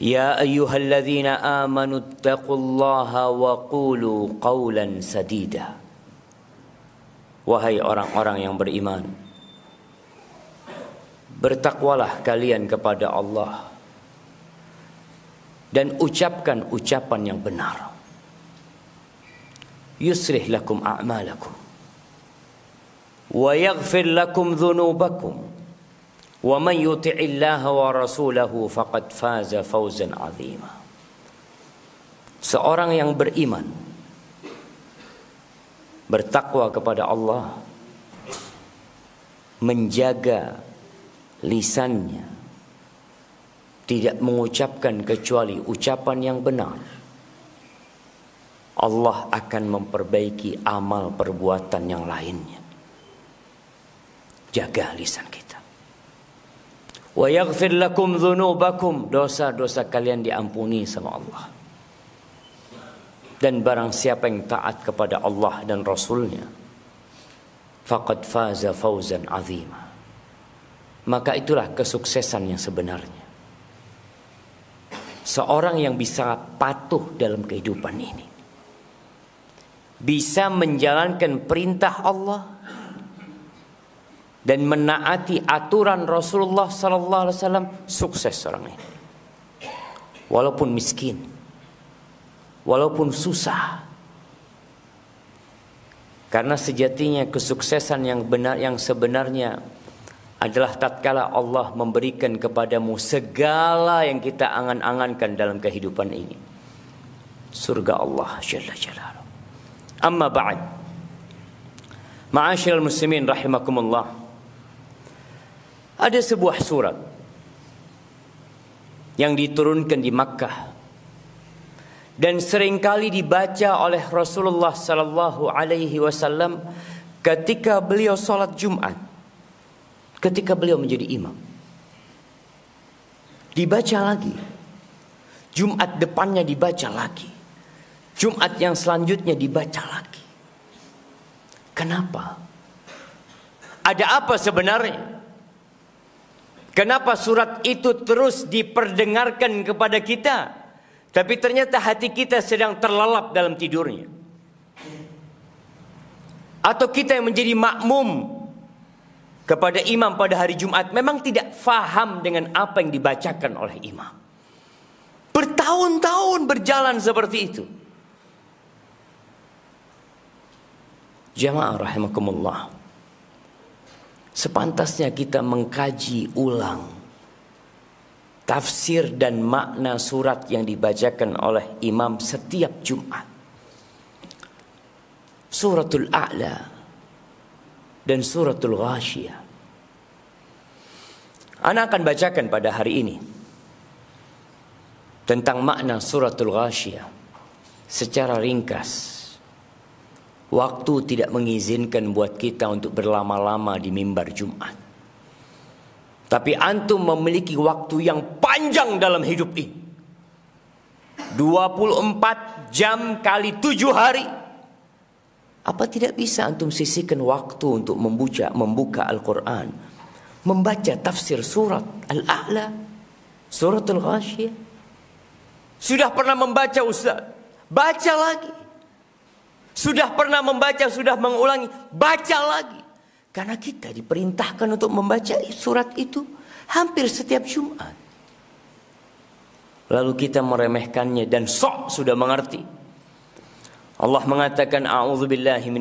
يا أيها الذين آمنوا اتقوا الله وقولوا قولا سديدا Wahai orang-orang yang beriman Bertakwalah kalian kepada Allah Dan ucapkan ucapan yang benar Yusrih lakum a'malakum Wa yaghfir lakum dhunubakum ومن يطع الله ورسوله فقد فاز فوزا عظيما seorang yang beriman bertakwa kepada Allah menjaga lisannya tidak mengucapkan kecuali ucapan yang benar Allah akan memperbaiki amal perbuatan yang lainnya jaga lisan kita wa yaghfir lakum dhunubakum dosa-dosa kalian diampuni sama Allah dan barang siapa yang taat kepada Allah dan Rasulnya faqad faza fauzan azima maka itulah kesuksesan yang sebenarnya seorang yang bisa patuh dalam kehidupan ini bisa menjalankan perintah Allah dan menaati aturan Rasulullah sallallahu alaihi wasallam sukses orang ini. Walaupun miskin. Walaupun susah. Karena sejatinya kesuksesan yang benar yang sebenarnya adalah tatkala Allah memberikan kepadamu segala yang kita angan-angankan dalam kehidupan ini. Surga Allah Jalla Jalaluhu. Amma ba'd. Ma'asyiral muslimin rahimakumullah. Ada sebuah surat yang diturunkan di Makkah dan seringkali dibaca oleh Rasulullah sallallahu alaihi wasallam ketika beliau salat Jumat. Ketika beliau menjadi imam. Dibaca lagi. Jumat depannya dibaca lagi. Jumat yang selanjutnya dibaca lagi. Kenapa? Ada apa sebenarnya? Kenapa surat itu terus diperdengarkan kepada kita? Tapi ternyata hati kita sedang terlelap dalam tidurnya. Atau kita yang menjadi makmum kepada imam pada hari Jumat memang tidak faham dengan apa yang dibacakan oleh imam. Bertahun-tahun berjalan seperti itu. Jamaah rahimakumullah. Sepantasnya kita mengkaji ulang tafsir dan makna surat yang dibacakan oleh imam setiap Jumat. Suratul A'la dan Suratul Ghashiyah. Anak akan bacakan pada hari ini tentang makna Suratul Ghashiyah secara ringkas. Waktu tidak mengizinkan buat kita untuk berlama-lama di mimbar Jumat. Tapi antum memiliki waktu yang panjang dalam hidup ini. 24 jam kali 7 hari. Apa tidak bisa antum sisihkan waktu untuk membuka, membuka Al-Quran. Membaca tafsir surat Al-A'la. Surat Al-Ghashiyah. Sudah pernah membaca Ustaz. Baca lagi. Sudah pernah membaca, sudah mengulangi, baca lagi. Karena kita diperintahkan untuk membaca surat itu hampir setiap Jumat. Lalu kita meremehkannya dan sok sudah mengerti. Allah mengatakan a'udzubillahi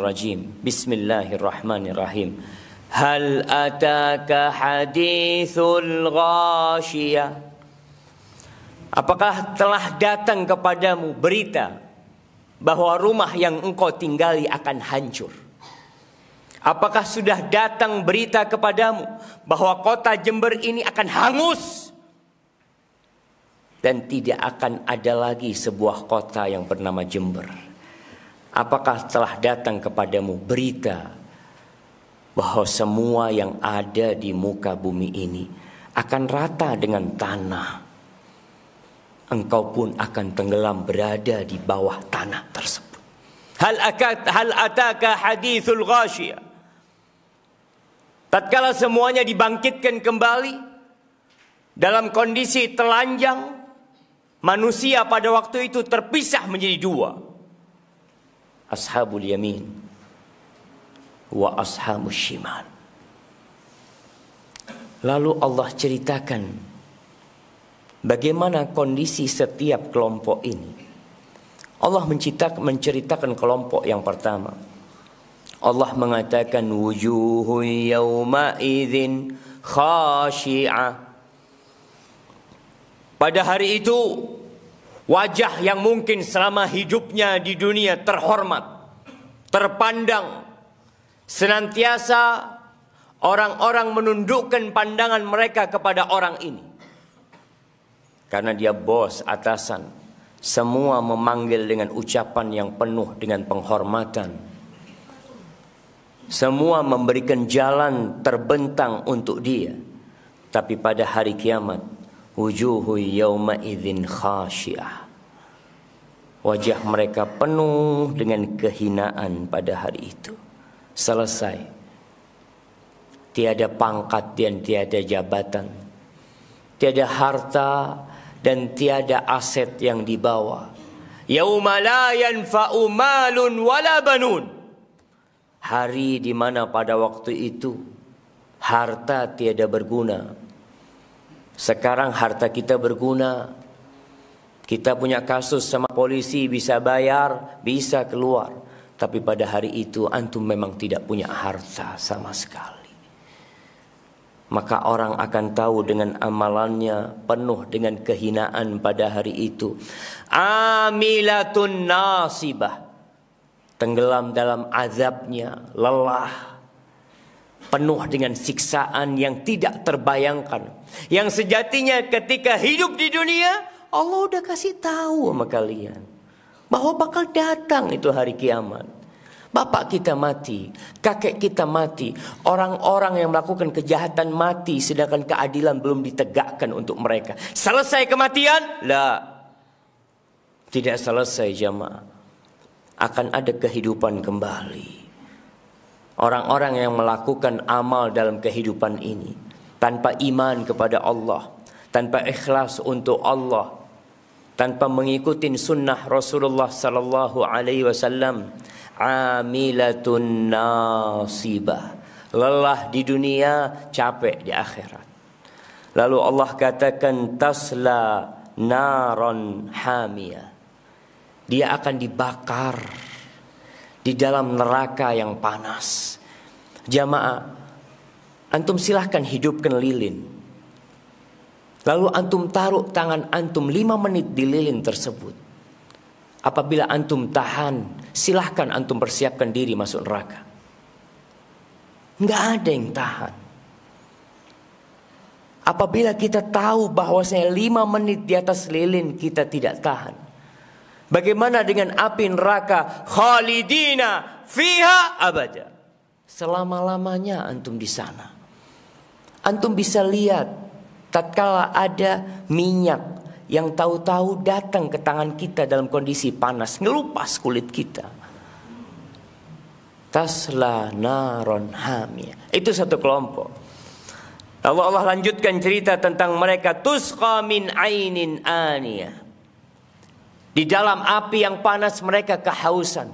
rajim. Bismillahirrahmanirrahim. Hal ataka hadithul ghashiyah. Apakah telah datang kepadamu berita bahwa rumah yang engkau tinggali akan hancur. Apakah sudah datang berita kepadamu bahwa kota Jember ini akan hangus dan tidak akan ada lagi sebuah kota yang bernama Jember? Apakah telah datang kepadamu berita bahwa semua yang ada di muka bumi ini akan rata dengan tanah? engkau pun akan tenggelam berada di bawah tanah tersebut. Hal akat hal ataka hadithul ghasyiyah. Tatkala semuanya dibangkitkan kembali dalam kondisi telanjang, manusia pada waktu itu terpisah menjadi dua. Ashabul yamin wa ashabus shimal. Lalu Allah ceritakan bagaimana kondisi setiap kelompok ini. Allah menceritakan kelompok yang pertama. Allah mengatakan wujuhun yawma idzin khashi'ah. Pada hari itu wajah yang mungkin selama hidupnya di dunia terhormat, terpandang, senantiasa orang-orang menundukkan pandangan mereka kepada orang ini karena dia bos, atasan. Semua memanggil dengan ucapan yang penuh dengan penghormatan. Semua memberikan jalan terbentang untuk dia. Tapi pada hari kiamat, wujuhu yauma idzin khasyiah. Wajah mereka penuh dengan kehinaan pada hari itu. Selesai. Tiada pangkat dan tiada jabatan. Tiada harta dan tiada aset yang dibawa. Yauma la yanfa'u malun wala banun. Hari di mana pada waktu itu harta tiada berguna. Sekarang harta kita berguna. Kita punya kasus sama polisi bisa bayar, bisa keluar. Tapi pada hari itu antum memang tidak punya harta sama sekali maka orang akan tahu dengan amalannya penuh dengan kehinaan pada hari itu. Amilatun nasibah. Tenggelam dalam azabnya, lelah. Penuh dengan siksaan yang tidak terbayangkan. Yang sejatinya ketika hidup di dunia, Allah udah kasih tahu sama kalian. Bahwa bakal datang itu hari kiamat. Bapak kita mati, kakek kita mati, orang-orang yang melakukan kejahatan mati sedangkan keadilan belum ditegakkan untuk mereka. Selesai kematian? La. Tidak selesai jamaah. Akan ada kehidupan kembali. Orang-orang yang melakukan amal dalam kehidupan ini tanpa iman kepada Allah, tanpa ikhlas untuk Allah, tanpa mengikuti sunnah Rasulullah sallallahu alaihi wasallam amilatun nasibah lelah di dunia capek di akhirat lalu Allah katakan tasla naron hamia dia akan dibakar di dalam neraka yang panas jamaah antum silahkan hidupkan lilin Lalu antum taruh tangan antum lima menit di lilin tersebut. Apabila antum tahan, silahkan antum persiapkan diri masuk neraka. Nggak ada yang tahan. Apabila kita tahu bahwa saya lima menit di atas lilin kita tidak tahan. Bagaimana dengan api neraka khalidina fiha abada. Selama-lamanya antum di sana. Antum bisa lihat tatkala ada minyak yang tahu-tahu datang ke tangan kita dalam kondisi panas, ngelupas kulit kita. Tasla naron hamia. Itu satu kelompok. Lalu Allah lanjutkan cerita tentang mereka tusqa min ainin ania. Di dalam api yang panas mereka kehausan.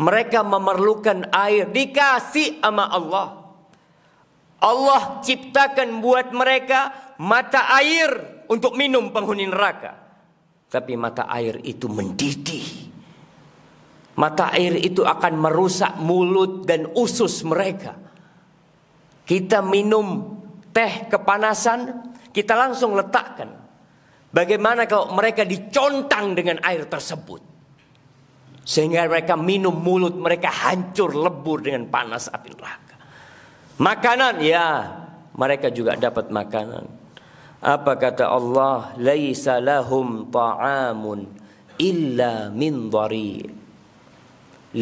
Mereka memerlukan air dikasih sama Allah. Allah ciptakan buat mereka mata air untuk minum penghuni neraka. Tapi mata air itu mendidih. Mata air itu akan merusak mulut dan usus mereka. Kita minum teh kepanasan, kita langsung letakkan. Bagaimana kalau mereka dicontang dengan air tersebut? Sehingga mereka minum mulut mereka hancur lebur dengan panas api neraka. Makanan ya, mereka juga dapat makanan. Apa kata Allah? Laisa lahum ta'amun illa min dhari.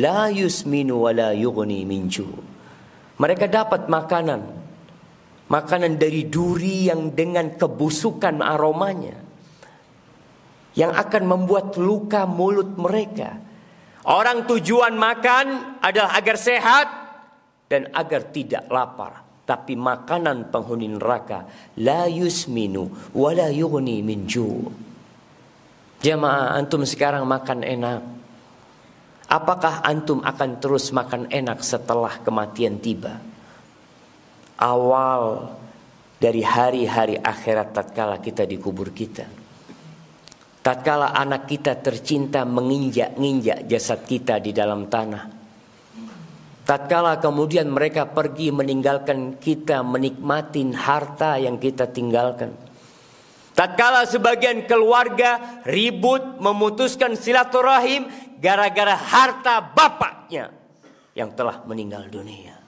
La yusminu wa la yughni min Mereka dapat makanan. Makanan dari duri yang dengan kebusukan aromanya. Yang akan membuat luka mulut mereka. Orang tujuan makan adalah agar sehat, dan agar tidak lapar tapi makanan penghuni neraka la yusminu wa la yughni min ju. Jemaah antum sekarang makan enak. Apakah antum akan terus makan enak setelah kematian tiba? Awal dari hari-hari akhirat tatkala kita dikubur kita. Tatkala anak kita tercinta menginjak-injak jasad kita di dalam tanah Tatkala kemudian mereka pergi meninggalkan kita menikmati harta yang kita tinggalkan. Tatkala sebagian keluarga ribut memutuskan silaturahim gara-gara harta bapaknya yang telah meninggal dunia.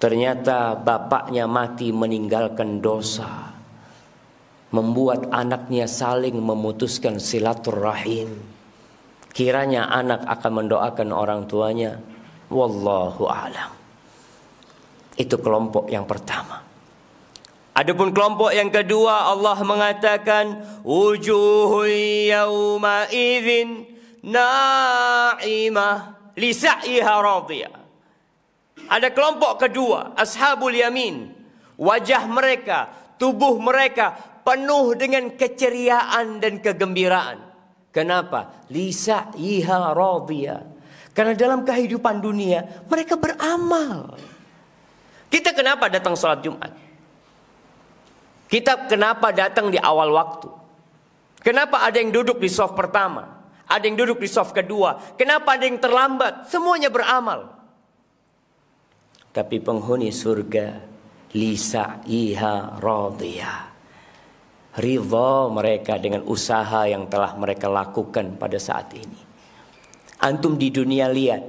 Ternyata bapaknya mati meninggalkan dosa. Membuat anaknya saling memutuskan silaturahim. Kiranya anak akan mendoakan orang tuanya wallahu alam. Itu kelompok yang pertama. Adapun kelompok yang kedua Allah mengatakan wujuhun yauma idzin naima li sa'iha radiyah. Ada kelompok kedua ashabul yamin. Wajah mereka, tubuh mereka penuh dengan keceriaan dan kegembiraan. Kenapa? Li sa'iha radiyah. Karena dalam kehidupan dunia mereka beramal. Kita kenapa datang sholat Jumat? Kita kenapa datang di awal waktu? Kenapa ada yang duduk di soft pertama? Ada yang duduk di soft kedua? Kenapa ada yang terlambat? Semuanya beramal. Tapi penghuni surga lisa iha rodia. Ridho mereka dengan usaha yang telah mereka lakukan pada saat ini. Antum di dunia lihat.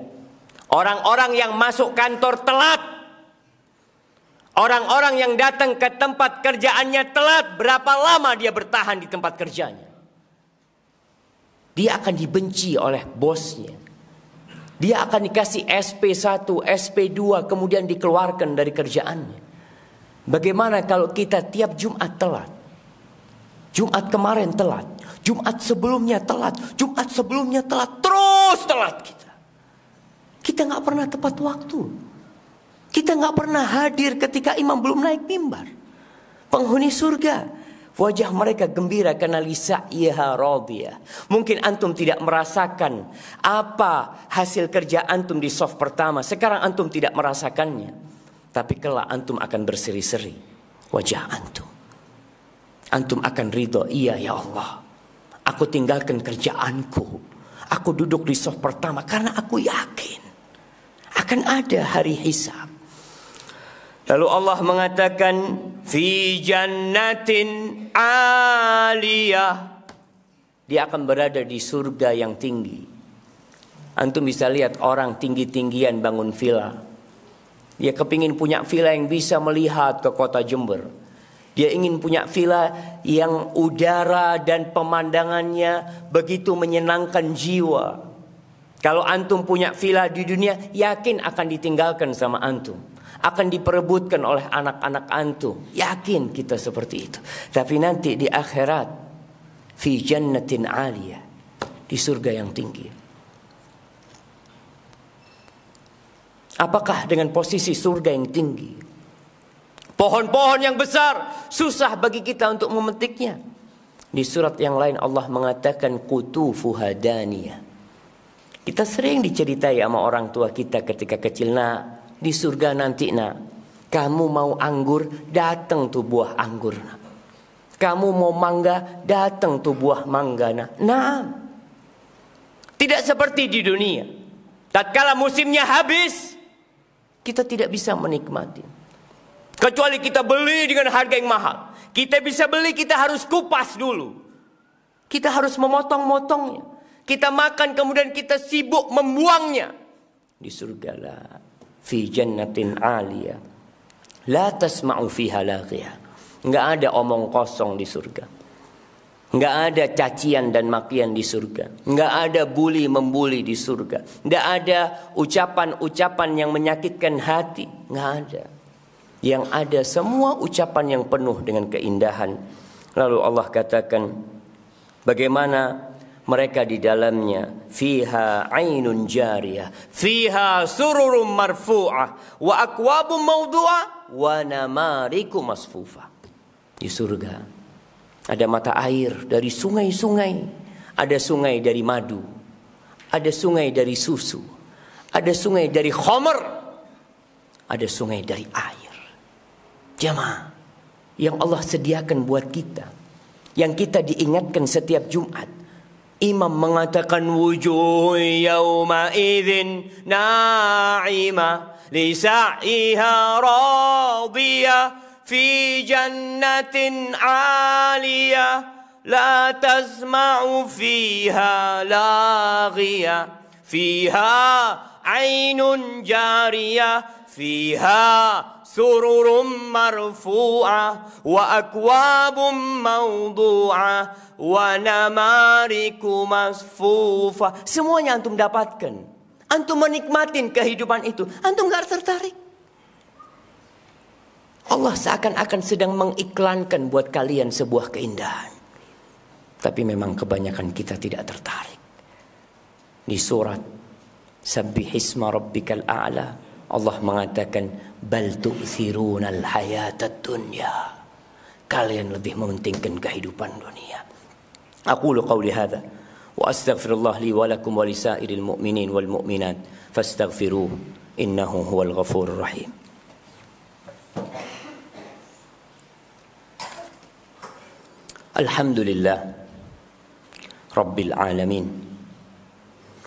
Orang-orang yang masuk kantor telat. Orang-orang yang datang ke tempat kerjaannya telat. Berapa lama dia bertahan di tempat kerjanya. Dia akan dibenci oleh bosnya. Dia akan dikasih SP1, SP2 kemudian dikeluarkan dari kerjaannya. Bagaimana kalau kita tiap Jumat telat? Jumat kemarin telat, Jumat sebelumnya telat, Jumat sebelumnya telat, terus telat kita. Kita nggak pernah tepat waktu. Kita nggak pernah hadir ketika imam belum naik mimbar. Penghuni surga, wajah mereka gembira karena lisa'iha radiyah. Mungkin antum tidak merasakan apa hasil kerja antum di soft pertama. Sekarang antum tidak merasakannya. Tapi kelak antum akan berseri-seri wajah antum antum akan ridho. Iya ya Allah. Aku tinggalkan kerjaanku. Aku duduk di soft pertama karena aku yakin akan ada hari hisab. Lalu Allah mengatakan fi jannatin aliyah. Dia akan berada di surga yang tinggi. Antum bisa lihat orang tinggi-tinggian bangun villa. Dia kepingin punya villa yang bisa melihat ke kota Jember. Dia ingin punya villa yang udara dan pemandangannya begitu menyenangkan jiwa. Kalau antum punya villa di dunia, yakin akan ditinggalkan sama antum. Akan diperebutkan oleh anak-anak antum. Yakin kita seperti itu. Tapi nanti di akhirat, fi jannatin aliyah. Di surga yang tinggi. Apakah dengan posisi surga yang tinggi Pohon-pohon yang besar susah bagi kita untuk memetiknya. Di surat yang lain Allah mengatakan kutu fuhadania. Kita sering diceritai sama orang tua kita ketika kecil, nah di surga nanti nah kamu mau anggur, datang tuh buah anggur. Nah. Kamu mau mangga, datang tuh buah mangga. Nah, nah. tidak seperti di dunia. Tatkala musimnya habis, kita tidak bisa menikmati. Kecuali kita beli dengan harga yang mahal. Kita bisa beli, kita harus kupas dulu. Kita harus memotong-motongnya. Kita makan kemudian kita sibuk membuangnya. Di surga lah. Fi jannatin aliyah. La tasma'u fiha laghiyah. Enggak ada omong kosong di surga. Enggak ada cacian dan makian di surga. Enggak ada bully membuli di surga. Enggak ada ucapan-ucapan yang menyakitkan hati. Enggak ada yang ada semua ucapan yang penuh dengan keindahan. Lalu Allah katakan bagaimana mereka di dalamnya fiha ainun jariyah fiha sururum marfu'ah wa akwabum mawdu'ah wa namariku masfufa di surga ada mata air dari sungai-sungai ada sungai dari madu ada sungai dari susu ada sungai dari khomer ada sungai dari air jamaah yang Allah sediakan buat kita. Yang kita diingatkan setiap Jumat. Imam mengatakan wujuh yauma idzin na'ima li sa'iha radiyah fi jannatin 'aliyah la تسمع fiha لاغية fiha 'ainun jariyah. فيها سرر مرفوعة وأكواب موضوعة ونمارك مصفوفة semuanya antum dapatkan antum menikmatin kehidupan itu antum gak tertarik Allah seakan-akan sedang mengiklankan buat kalian sebuah keindahan. Tapi memang kebanyakan kita tidak tertarik. Di surat Sabbihisma Rabbikal A'la Allah mengatakan bal tu'thirunal hayatad dunya. Kalian lebih mementingkan kehidupan dunia. Aku qauli hadza wa astaghfirullah li wa lakum wa lisairil mu'minin wal mu'minat fastaghfiruh innahu huwal ghafurur rahim. الحمد لله رب العالمين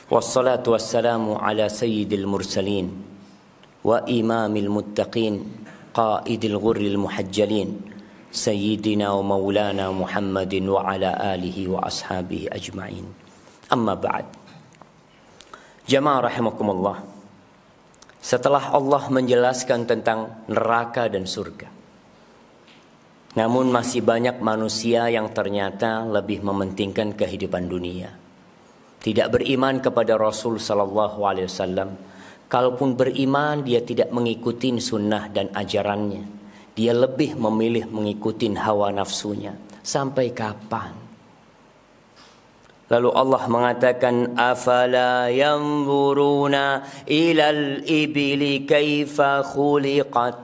والصلاه ala على سيد المرسلين وإمام المتقين قائد الغر المحجلين سيدنا ومولانا محمد وعلى آله وأصحابه أجمعين أما بعد جماعة رحمكم الله Setelah Allah menjelaskan tentang neraka dan surga Namun masih banyak manusia yang ternyata lebih mementingkan kehidupan dunia Tidak beriman kepada Rasul Sallallahu Alaihi Wasallam Kalaupun beriman, dia tidak mengikuti sunnah dan ajarannya. Dia lebih memilih mengikuti hawa nafsunya. Sampai kapan? Lalu Allah mengatakan, Afala yanzuruna ilal ibili kaifa khuliqat.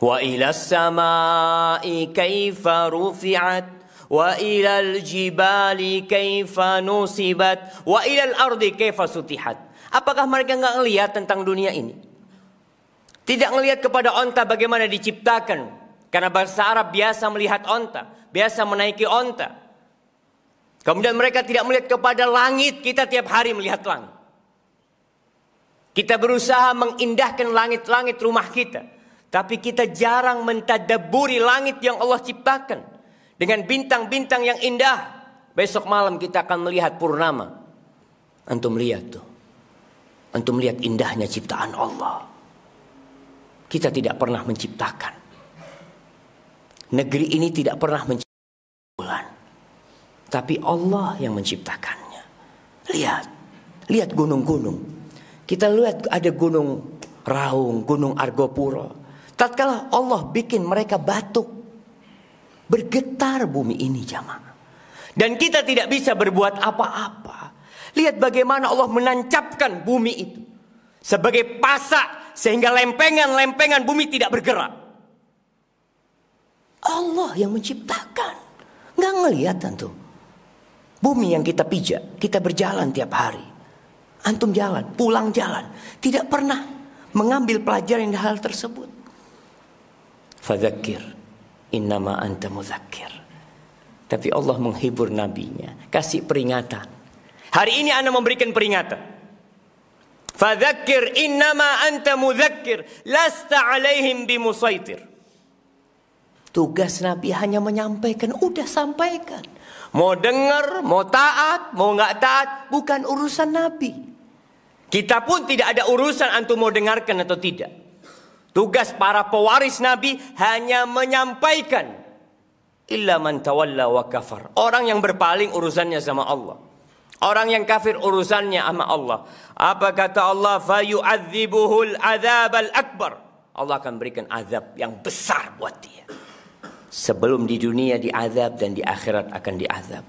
Wa ilal samai kaifa rufi'at. وإلى الجبال كيف نصبت وإلى الأرض كيف sutihat. Apakah mereka nggak ngelihat tentang dunia ini? Tidak ngelihat kepada onta bagaimana diciptakan. Karena bahasa Arab biasa melihat onta. Biasa menaiki onta. Kemudian mereka tidak melihat kepada langit. Kita tiap hari melihat langit. Kita berusaha mengindahkan langit-langit rumah kita. Tapi kita jarang mentadaburi langit yang Allah ciptakan. Dengan bintang-bintang yang indah. Besok malam kita akan melihat purnama. Antum lihat tuh. Untuk melihat indahnya ciptaan Allah. Kita tidak pernah menciptakan. Negeri ini tidak pernah menciptakan bulan. Tapi Allah yang menciptakannya. Lihat. Lihat gunung-gunung. Kita lihat ada gunung Raung, gunung Argopuro. Tatkala Allah bikin mereka batuk. Bergetar bumi ini jamaah. Dan kita tidak bisa berbuat apa-apa. Lihat bagaimana Allah menancapkan bumi itu. Sebagai pasak sehingga lempengan-lempengan bumi tidak bergerak. Allah yang menciptakan. Nggak ngelihat tentu. Bumi yang kita pijak, kita berjalan tiap hari. Antum jalan, pulang jalan. Tidak pernah mengambil pelajaran hal tersebut. Fadzakir, innama anta Zakir, Tapi Allah menghibur nabinya, kasih peringatan. Hari ini Anda memberikan peringatan. Fadzakir innama anta mudzakir, lasta alaihim bimusaitir. Tugas Nabi hanya menyampaikan, udah sampaikan. Mau dengar, mau taat, mau nggak taat, bukan urusan Nabi. Kita pun tidak ada urusan antum mau dengarkan atau tidak. Tugas para pewaris Nabi hanya menyampaikan. Illa man tawalla wa kafar. Orang yang berpaling urusannya sama Allah. Orang yang kafir urusannya sama Allah. Apa kata Allah? Fayu'adzibuhul azab al-akbar. Allah akan berikan azab yang besar buat dia. Sebelum di dunia diazab dan di akhirat akan diazab.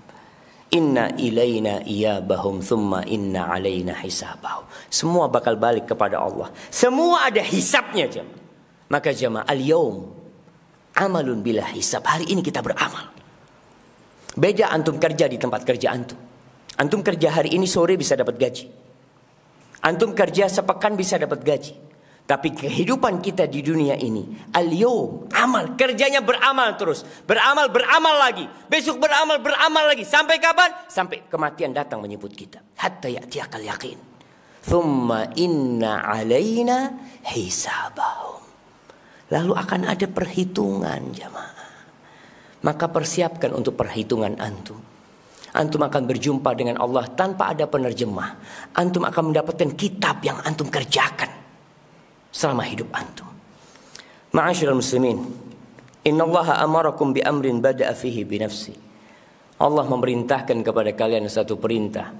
Inna iya iyabahum thumma inna alayna hisabahum. Semua bakal balik kepada Allah. Semua ada hisabnya jemaah. Maka jemaah al yawm amalun bila hisab. Hari ini kita beramal. Beda antum kerja di tempat kerja antum. Antum kerja hari ini sore bisa dapat gaji. Antum kerja sepekan bisa dapat gaji. Tapi kehidupan kita di dunia ini, al amal, kerjanya beramal terus. Beramal, beramal lagi. Besok beramal, beramal lagi. Sampai kapan? Sampai kematian datang menyebut kita. Hatta ya tiakal yakin. Thumma inna alaina hisabahum. Lalu akan ada perhitungan jamaah. Maka persiapkan untuk perhitungan antum. Antum akan berjumpa dengan Allah tanpa ada penerjemah. Antum akan mendapatkan kitab yang antum kerjakan selama hidup antum. Ma'asyiral muslimin, innallaha amarakum bi amrin bada'a fihi bi nafsi. Allah memerintahkan kepada kalian satu perintah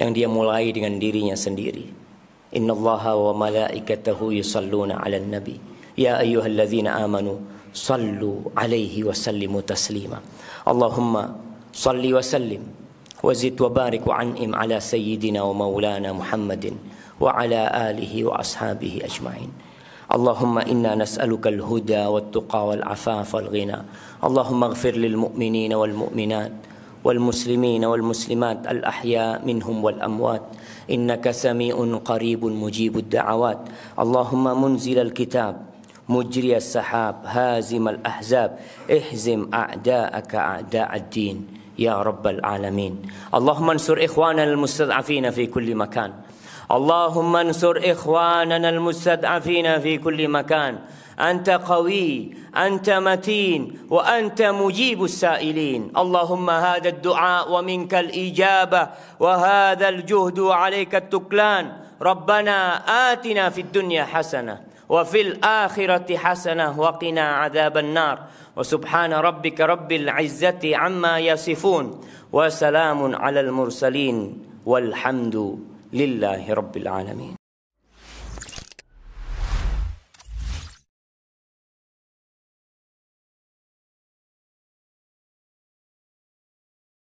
yang dia mulai dengan dirinya sendiri. Innallaha wa malaikatahu yusalluna 'alan nabi. Ya ayyuhalladzina amanu sallu alaihi wa sallimu taslima. Allahumma صلي وسلم وزد وبارك وعنئم على سيدنا ومولانا محمد وعلى آله وأصحابه أجمعين اللهم انا نسالك الهدى والتقى والعفاف والغنى اللهم اغفر للمؤمنين والمؤمنات والمسلمين والمسلمات الاحياء منهم والاموات انك سميع قريب مجيب الدعوات اللهم منزل الكتاب مجري السحاب هازم الاحزاب احزم اعداءك اعداء الدين يا رب العالمين اللهم انصر إخواننا المستضعفين في كل مكان اللهم انصر إخواننا المستضعفين في كل مكان أنت قوي أنت متين وأنت مجيب السائلين اللهم هذا الدعاء ومنك الإجابة وهذا الجهد عليك التكلان ربنا آتنا في الدنيا حسنة وفي الآخرة حسنة وقنا عذاب النار وسبحان ربك رب العزة عما يصفون وسلام على المرسلين والحمد لله رب العالمين